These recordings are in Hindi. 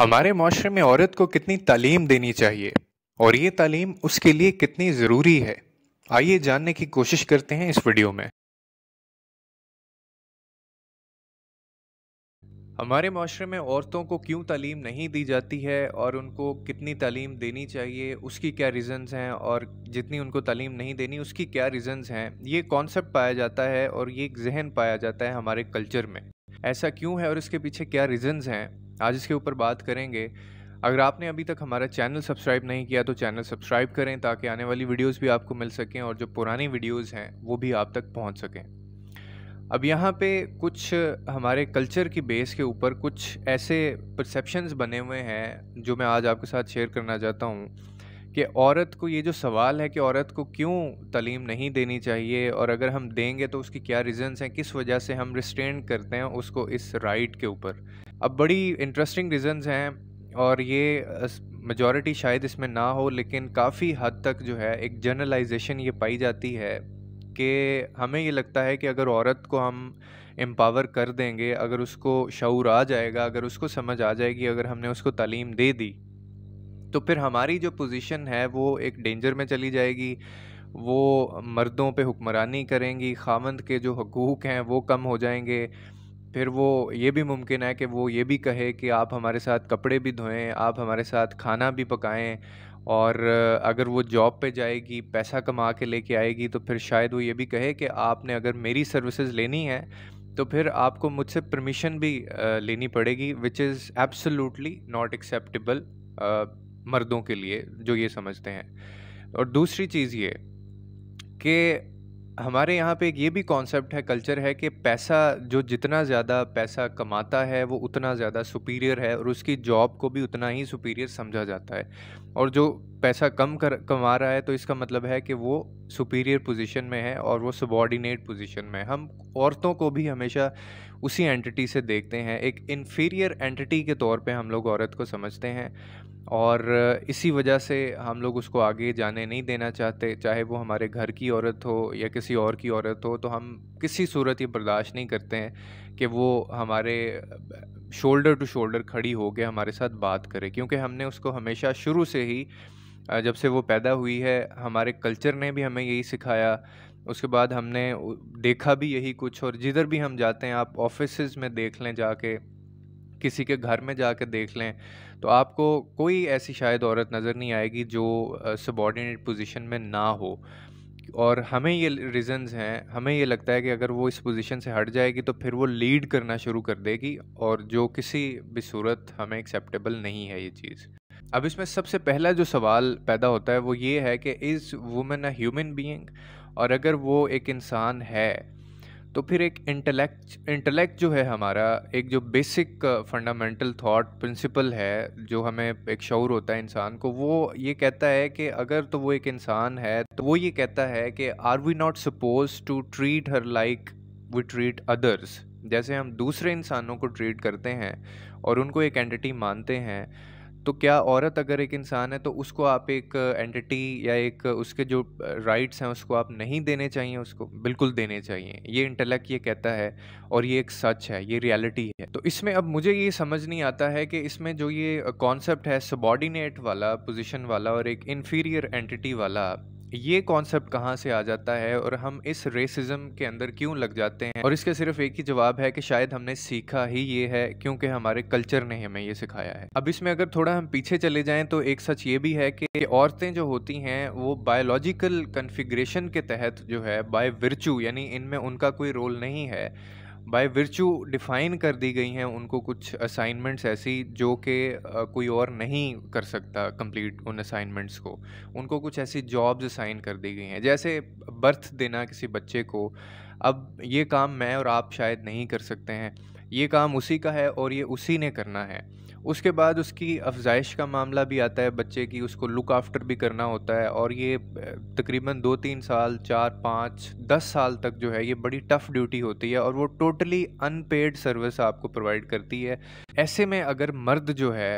हमारे माशरे में औरत को कितनी तालीम देनी चाहिए और ये तालीम उसके लिए कितनी ज़रूरी है आइए जानने की कोशिश करते हैं इस वीडियो में हमारे माशरे में औरतों को क्यों तालीम नहीं दी जाती है और उनको कितनी तालीम देनी चाहिए उसकी क्या रीज़न्स हैं और जितनी उनको तालीम नहीं देनी उसकी क्या रीज़न्स हैं ये कॉन्सेप्ट पाया जाता है और ये एक जहन पाया जाता है हमारे कल्चर में ऐसा क्यों है और इसके पीछे क्या रीज़न्स हैं आज इसके ऊपर बात करेंगे अगर आपने अभी तक हमारा चैनल सब्सक्राइब नहीं किया तो चैनल सब्सक्राइब करें ताकि आने वाली वीडियोस भी आपको मिल सकें और जो पुरानी वीडियोस हैं वो भी आप तक पहुंच सकें अब यहाँ पे कुछ हमारे कल्चर की बेस के ऊपर कुछ ऐसे परसेप्शंस बने हुए हैं जो मैं आज आपके साथ शेयर करना चाहता हूँ कि औरत को ये जो सवाल है कि औरत को क्यों तलीम नहीं देनी चाहिए और अगर हम देंगे तो उसकी क्या रीज़न्स हैं किस वजह से हम रिस्ट्रेंड करते हैं उसको इस राइट के ऊपर अब बड़ी इंटरेस्टिंग रीजंस हैं और ये मेजॉरिटी शायद इसमें ना हो लेकिन काफ़ी हद तक जो है एक जर्नलाइजेशन ये पाई जाती है कि हमें ये लगता है कि अगर औरत को हम एम्पावर कर देंगे अगर उसको शूर आ जाएगा अगर उसको समझ आ जाएगी अगर हमने उसको तालीम दे दी तो फिर हमारी जो पोजीशन है वो एक डेंजर में चली जाएगी वो मर्दों पे हुक्मरानी करेंगी खामंद के जो हकूक़ हैं वो कम हो जाएंगे फिर वो ये भी मुमकिन है कि वो ये भी कहे कि आप हमारे साथ कपड़े भी धोएं आप हमारे साथ खाना भी पकाएं और अगर वो जॉब पे जाएगी पैसा कमा के लेके आएगी तो फिर शायद वो ये भी कहे कि आपने अगर मेरी सर्विसेज लेनी है तो फिर आपको मुझसे परमिशन भी लेनी पड़ेगी which is absolutely not acceptable मर्दों के लिए जो ये समझते हैं और दूसरी चीज़ ये कि हमारे यहाँ पे एक ये भी कॉन्सेप्ट है कल्चर है कि पैसा जो जितना ज़्यादा पैसा कमाता है वो उतना ज़्यादा सुपीरियर है और उसकी जॉब को भी उतना ही सुपीरियर समझा जाता है और जो पैसा कम कर कमा रहा है तो इसका मतलब है कि वो सुपीरियर पोजीशन में है और वो सबॉर्डिनेट पोजीशन में हम औरतों को भी हमेशा उसी एंटिटी से देखते हैं एक इन्फीरियर एंटिटी के तौर पर हम लोग औरत को समझते हैं और इसी वजह से हम लोग उसको आगे जाने नहीं देना चाहते चाहे वो हमारे घर की औरत हो या किसी और की औरत हो तो हम किसी सूरत ये बर्दाश्त नहीं करते हैं कि वो हमारे शोल्डर टू शोल्डर खड़ी होकर हमारे साथ बात करे क्योंकि हमने उसको हमेशा शुरू से ही जब से वो पैदा हुई है हमारे कल्चर ने भी हमें यही सिखाया उसके बाद हमने देखा भी यही कुछ और जिधर भी हम जाते हैं आप ऑफिस में देख लें जाके किसी के घर में जाकर देख लें तो आपको कोई ऐसी शायद औरत नज़र नहीं आएगी जो सबॉर्डिनेट पोजीशन में ना हो और हमें ये रीज़न्स हैं हमें ये लगता है कि अगर वो इस पोजीशन से हट जाएगी तो फिर वो लीड करना शुरू कर देगी और जो किसी भी सूरत हमें एक्सेप्टेबल नहीं है ये चीज़ अब इसमें सबसे पहला जो सवाल पैदा होता है वो ये है कि is women a human being और अगर वो एक इंसान है तो फिर एक इंटेलेक्ट इंटेलेक्ट जो है हमारा एक जो बेसिक फंडामेंटल थॉट प्रिंसिपल है जो हमें एक शौर होता है इंसान को वो ये कहता है कि अगर तो वो एक इंसान है तो वो ये कहता है कि are we not suppose to treat her like we treat others जैसे हम दूसरे इंसानों को ट्रीट करते हैं और उनको एक एंटिटी मानते हैं तो क्या औरत अगर एक इंसान है तो उसको आप एक एंटिटी या एक उसके जो राइट्स हैं उसको आप नहीं देने चाहिए उसको बिल्कुल देने चाहिए ये इंटेलेक्ट ये कहता है और ये एक सच है ये रियलिटी है तो इसमें अब मुझे ये समझ नहीं आता है कि इसमें जो ये कॉन्सेप्ट है सबॉर्डिनेट वाला पोजिशन वाला और एक इन्फीरियर एंटिटी वाला ये कॉन्सेप्ट कहाँ से आ जाता है और हम इस रेसिज्म के अंदर क्यों लग जाते हैं और इसका सिर्फ एक ही जवाब है कि शायद हमने सीखा ही ये है क्योंकि हमारे कल्चर ने हमें ये सिखाया है अब इसमें अगर थोड़ा हम पीछे चले जाएं तो एक सच ये भी है कि औरतें जो होती हैं वो बायोलॉजिकल कन्फिग्रेशन के तहत जो है बाय विरचू यानी इनमें उनका कोई रोल नहीं है बाय वर्चू डिफ़ाइन कर दी गई हैं उनको कुछ असाइनमेंट्स ऐसी जो कि कोई और नहीं कर सकता कंप्लीट उन असाइनमेंट्स को उनको कुछ ऐसी जॉब्स असाइन कर दी गई हैं जैसे बर्थ देना किसी बच्चे को अब ये काम मैं और आप शायद नहीं कर सकते हैं ये काम उसी का है और ये उसी ने करना है उसके बाद उसकी अफजाइश का मामला भी आता है बच्चे की उसको लुक आफ्टर भी करना होता है और ये तकरीबन दो तीन साल चार पाँच दस साल तक जो है ये बड़ी टफ़ ड्यूटी होती है और वो टोटली अनपेड सर्विस आपको प्रोवाइड करती है ऐसे में अगर मर्द जो है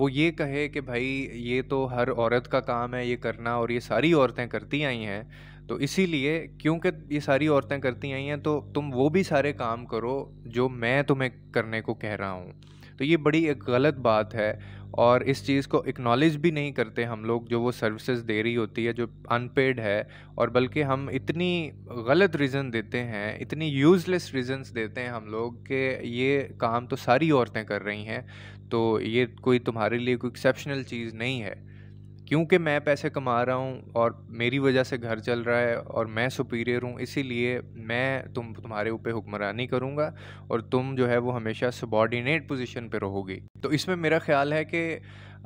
वो ये कहे कि भाई ये तो हर औरत का काम है ये करना और ये सारी औरतें करती आई हैं तो इसीलिए क्योंकि ये सारी औरतें करती आई हैं तो तुम वो भी सारे काम करो जो मैं तुम्हें करने को कह रहा हूँ तो ये बड़ी एक गलत बात है और इस चीज़ को इक्नॉलेज भी नहीं करते हम लोग जो वो सर्विसेज दे रही होती है जो अनपेड है और बल्कि हम इतनी गलत रीज़न देते हैं इतनी यूज़लेस रीज़न्स देते हैं हम लोग कि ये काम तो सारी औरतें कर रही हैं तो ये कोई तुम्हारे लिए कोई एक्सेप्शनल चीज़ नहीं है क्योंकि मैं पैसे कमा रहा हूँ और मेरी वजह से घर चल रहा है और मैं सुपीरियर हूँ इसीलिए मैं तुम तुम्हारे ऊपर हुक्मरानी करूँगा और तुम जो है वो हमेशा सबॉर्डिनेट पोजिशन पर रहोगे तो इसमें मेरा ख्याल है कि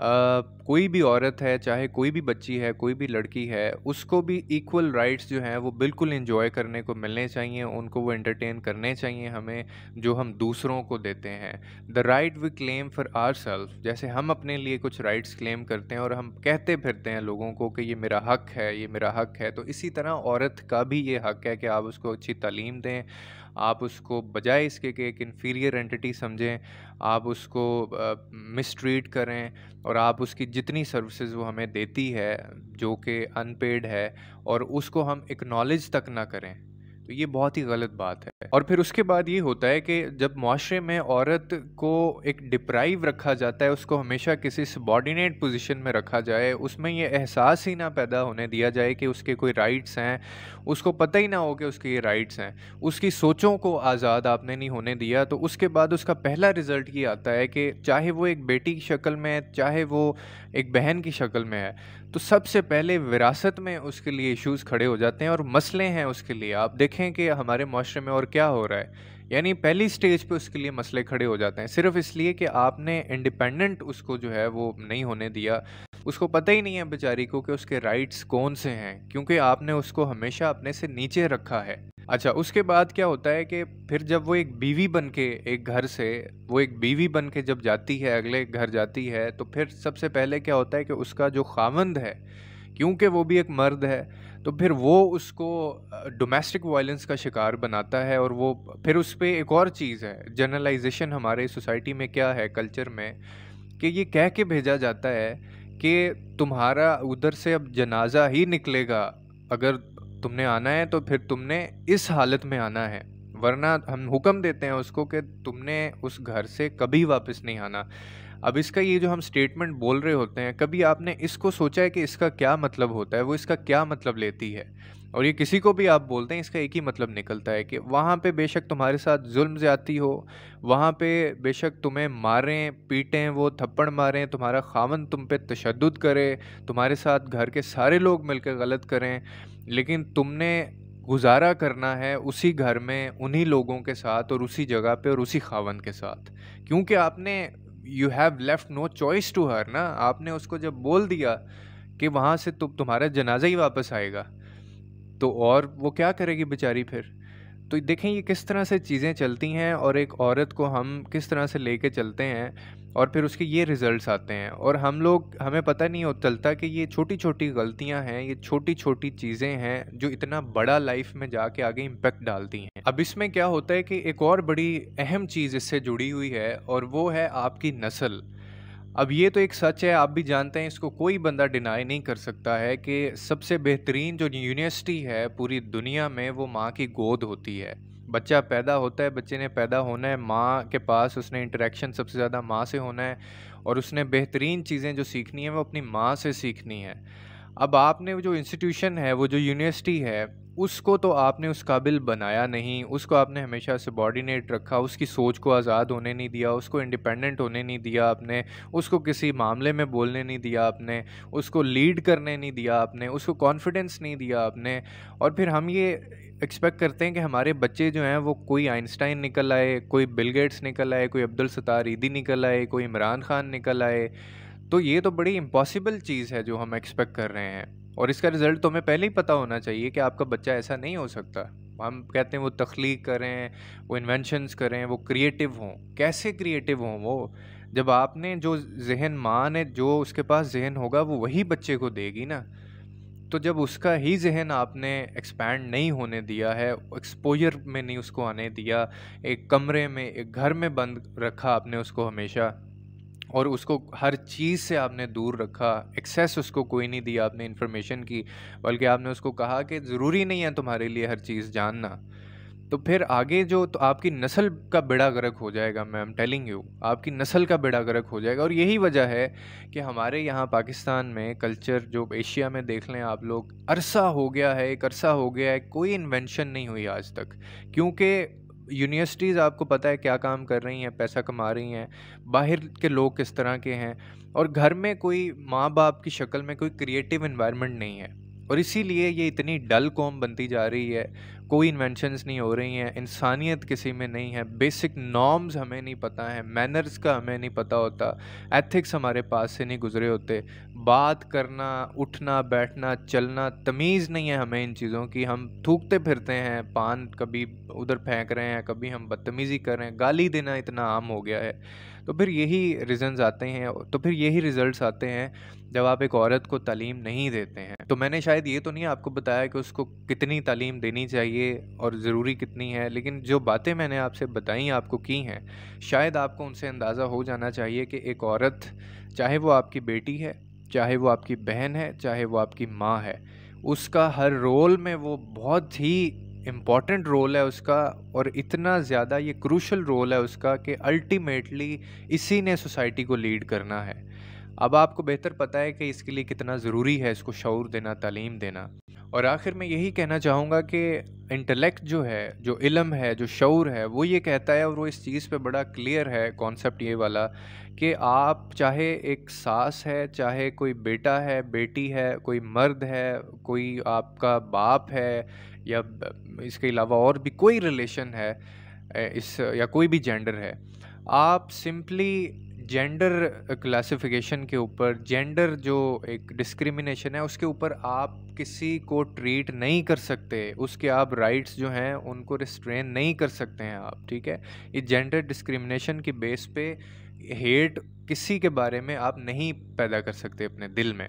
कोई भी औरत है चाहे कोई भी बच्ची है कोई भी लड़की है उसको भी इक्वल राइट्स जो हैं वो बिल्कुल इन्जॉय करने को मिलने चाहिए उनको वो एंटरटेन करने चाहिए हमें जो हम दूसरों को देते हैं the right we claim for our self जैसे हम अपने लिए कुछ राइट्स क्लेम करते हैं और हम कहते फिरते हैं लोगों को कि ये मेरा हक है ये मेरा हक है तो इसी तरह औरत का भी ये हक है कि आप उसको अच्छी तालीम दें आप उसको बजाय इसके कि एक इन्फीरियर एंटिटी समझें आप उसको मिसट्रीट करें और आप उसकी जितनी सर्विसेज वो हमें देती है जो कि अनपेड है और उसको हम एक्नॉलेज तक ना करें तो ये बहुत ही गलत बात है और फिर उसके बाद ये होता है कि जब माशरे में औरत को एक डिप्राइव रखा जाता है उसको हमेशा किसी सबॉर्डिनेट पोजीशन में रखा जाए उसमें ये एहसास ही ना पैदा होने दिया जाए कि उसके कोई राइट्स हैं उसको पता ही ना हो कि उसके ये राइट्स हैं उसकी सोचों को आज़ाद आपने नहीं होने दिया तो उसके बाद उसका पहला रिज़ल्ट ये आता है कि चाहे वो एक बेटी की शक्ल में है चाहे वो एक बहन की शक्ल में है तो सबसे पहले विरासत में उसके लिए इश्यूज खड़े हो जाते हैं और मसले हैं उसके लिए आप देखें कि हमारे माशरे में और क्या हो रहा है यानी पहली स्टेज पे उसके लिए मसले खड़े हो जाते हैं सिर्फ इसलिए कि आपने इंडिपेंडेंट उसको जो है वो नहीं होने दिया उसको पता ही नहीं है बेचारी को कि उसके राइट्स कौन से हैं क्योंकि आपने उसको हमेशा अपने से नीचे रखा है अच्छा उसके बाद क्या होता है कि फिर जब वो एक बीवी बन के एक घर से वो एक बीवी बन के जब जाती है अगले घर जाती है तो फिर सबसे पहले क्या होता है कि उसका जो खामंद है क्योंकि वो भी एक मर्द है तो फिर वो उसको डोमेस्टिक वायलेंस का शिकार बनाता है और वो फिर उस पर एक और चीज़ है जनरलाइजेशन हमारे सोसाइटी में क्या है कल्चर में कि ये कह के भेजा जाता है कि तुम्हारा उधर से अब जनाजा ही निकलेगा अगर तुमने आना है तो फिर तुमने इस हालत में आना है वरना हम हुक्म देते हैं उसको कि तुमने उस घर से कभी वापस नहीं आना अब इसका ये जो हम स्टेटमेंट बोल रहे होते हैं कभी आपने इसको सोचा है कि इसका क्या मतलब होता है वो इसका क्या मतलब लेती है और ये किसी को भी आप बोलते हैं इसका एक ही मतलब निकलता है कि वहाँ पे बेशक तुम्हारे साथ जुल्म ज़्यादती हो वहाँ पे बेशक तुम्हें मारें पीटें वो थप्पड़ मारें तुम्हारा खामन तुम पे तशद करे तुम्हारे साथ घर के सारे लोग मिलकर गलत करें लेकिन तुमने गुजारा करना है उसी घर में उन्हीं लोगों के साथ और उसी जगह पे और उसी खावन के साथ क्योंकि आपने you have left no choice to her ना आपने उसको जब बोल दिया कि वहाँ से तुम तुम्हारा जनाजा ही वापस आएगा तो और वो क्या करेगी बेचारी फिर तो देखें ये किस तरह से चीज़ें चलती हैं और एक औरत को हम किस तरह से कर चलते हैं और फिर उसके ये रिज़ल्ट्स आते हैं और हम लोग हमें पता नहीं हो चलता कि ये छोटी छोटी गलतियां हैं ये छोटी छोटी चीज़ें हैं जो इतना बड़ा लाइफ में जाके आगे इम्पेक्ट डालती हैं अब इसमें क्या होता है कि एक और बड़ी अहम चीज़ इससे जुड़ी हुई है और वो है आपकी नस्ल अब ये तो एक सच है आप भी जानते हैं इसको कोई बंदा डिनाई नहीं कर सकता है कि सबसे बेहतरीन जो यूनिवर्सिटी है पूरी दुनिया में वो माँ की गोद होती है बच्चा पैदा होता है बच्चे ने पैदा होना है माँ के पास उसने इंटरेक्शन सबसे ज़्यादा माँ से होना है और उसने बेहतरीन चीज़ें जो सीखनी है वो अपनी माँ से सीखनी है अब आपने जो इंस्टीट्यूशन है वो जो यूनिवर्सिटी है उसको तो आपने उस काबिल बनाया नहीं उसको आपने हमेशा सबॉर्डिनेट रखा उसकी सोच को आज़ाद होने नहीं दिया उसको इंडिपेंडेंट होने नहीं दिया आपने उसको किसी मामले में बोलने नहीं दिया आपने उसको लीड करने नहीं दिया आपने उसको कॉन्फिडेंस नहीं दिया आपने और फिर हम ये एक्सपेक्ट करते हैं कि हमारे बच्चे जो हैं वो कोई आइंस्टाइन निकल आए कोई बिल गेट्स निकल आए कोई अब्दुल सतार ईदी निकल आए कोई इमरान खान निकल आए तो ये तो बड़ी इम्पॉसिबल चीज़ है जो हम एक्सपेक्ट कर रहे हैं और इसका रिज़ल्ट तो हमें पहले ही पता होना चाहिए कि आपका बच्चा ऐसा नहीं हो सकता हम कहते हैं वो तख्लीक करें वो इन्वेंशनस करें वो क्रिएटिव हों कैसे क्रिएटिव हों वो जब आपने जो जहन माँ ने जो उसके पास जहन होगा वो वही बच्चे को देगी ना तो जब उसका ही जहन आपने एक्सपैंड नहीं होने दिया है एक्सपोजर में नहीं उसको आने दिया एक कमरे में एक घर में बंद रखा आपने उसको हमेशा और उसको हर चीज़ से आपने दूर रखा एक्सेस उसको कोई नहीं दिया आपने इन्फॉर्मेशन की बल्कि आपने उसको कहा कि ज़रूरी नहीं है तुम्हारे लिए हर चीज़ जानना तो फिर आगे जो तो आपकी नस्ल का बेड़ा गर्क हो जाएगा मैम टेलिंग यू आपकी नस्ल का बेड़ा गर्क हो जाएगा और यही वजह है कि हमारे यहाँ पाकिस्तान में कल्चर जो एशिया में देख लें आप लोग अरसा हो गया है एक अरसा हो गया है कोई इन्वेंशन नहीं हुई आज तक क्योंकि यूनिवर्सिटीज़ आपको पता है क्या काम कर रही हैं पैसा कमा रही हैं बाहर के लोग किस तरह के हैं और घर में कोई माँ बाप की शक्ल में कोई क्रिएटिव इन्वायरमेंट नहीं है और इसीलिए ये इतनी डल कॉम बनती जा रही है कोई इन्वेंशंस नहीं हो रही हैं इंसानियत किसी में नहीं है बेसिक नॉर्म्स हमें नहीं पता है मैनर्स का हमें नहीं पता होता एथिक्स हमारे पास से नहीं गुजरे होते बात करना उठना बैठना चलना तमीज़ नहीं है हमें इन चीज़ों की हम थूकते फिरते हैं पान कभी उधर फेंक रहे हैं कभी हम बदतमीज़ी कर रहे हैं गाली देना इतना आम हो गया है तो फिर यही रीज़न्स आते हैं तो फिर यही रिज़ल्ट आते हैं जब आप एक औरत को तालीम नहीं देते हैं तो मैंने शायद ये तो नहीं आपको बताया कि उसको कितनी तालीम देनी चाहिए चाहिए और ज़रूरी कितनी है लेकिन जो बातें मैंने आपसे बताई आपको की हैं शायद आपको उनसे अंदाज़ा हो जाना चाहिए कि एक औरत चाहे वो आपकी बेटी है चाहे वो आपकी बहन है चाहे वो आपकी माँ है उसका हर रोल में वो बहुत ही इम्पॉर्टेंट रोल है उसका और इतना ज़्यादा ये क्रूशल रोल है उसका कि अल्टीमेटली इसी ने सोसाइटी को लीड करना है अब आपको बेहतर पता है कि इसके लिए कितना ज़रूरी है इसको शौर देना तालीम देना और आखिर में यही कहना चाहूँगा कि इंटेलेक्ट जो है जो इलम है जो शौर है वो ये कहता है और वो इस चीज़ पे बड़ा क्लियर है कॉन्सेप्ट ये वाला कि आप चाहे एक सास है चाहे कोई बेटा है बेटी है कोई मर्द है कोई आपका बाप है या इसके अलावा और भी कोई रिलेशन है इस या कोई भी जेंडर है आप सिंपली जेंडर क्लासिफिकेशन uh, के ऊपर जेंडर जो एक डिस्क्रिमिनेशन है उसके ऊपर आप किसी को ट्रीट नहीं कर सकते उसके आप राइट्स जो हैं उनको रिस्ट्रेन नहीं कर सकते हैं आप ठीक है ये जेंडर डिस्क्रिमिनेशन की बेस पे हेट किसी के बारे में आप नहीं पैदा कर सकते अपने दिल में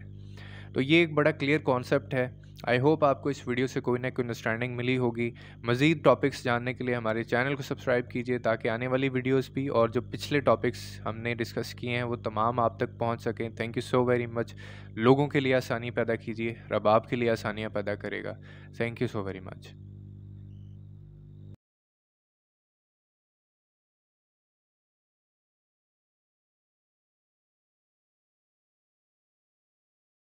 तो ये एक बड़ा क्लियर कॉन्सेप्ट है आई होप आपको इस वीडियो से कोई ना कोई अंडरस्टैंडिंग मिली होगी मज़ीद टॉपिक्स जानने के लिए हमारे चैनल को सब्सक्राइब कीजिए ताकि आने वाली वीडियोस भी और जो पिछले टॉपिक्स हमने डिस्कस किए हैं वो तमाम आप तक पहुंच सकें thank you so very much लोगों के लिए आसानी पैदा कीजिए रब आपके लिए आसानियाँ पैदा करेगा thank you so very much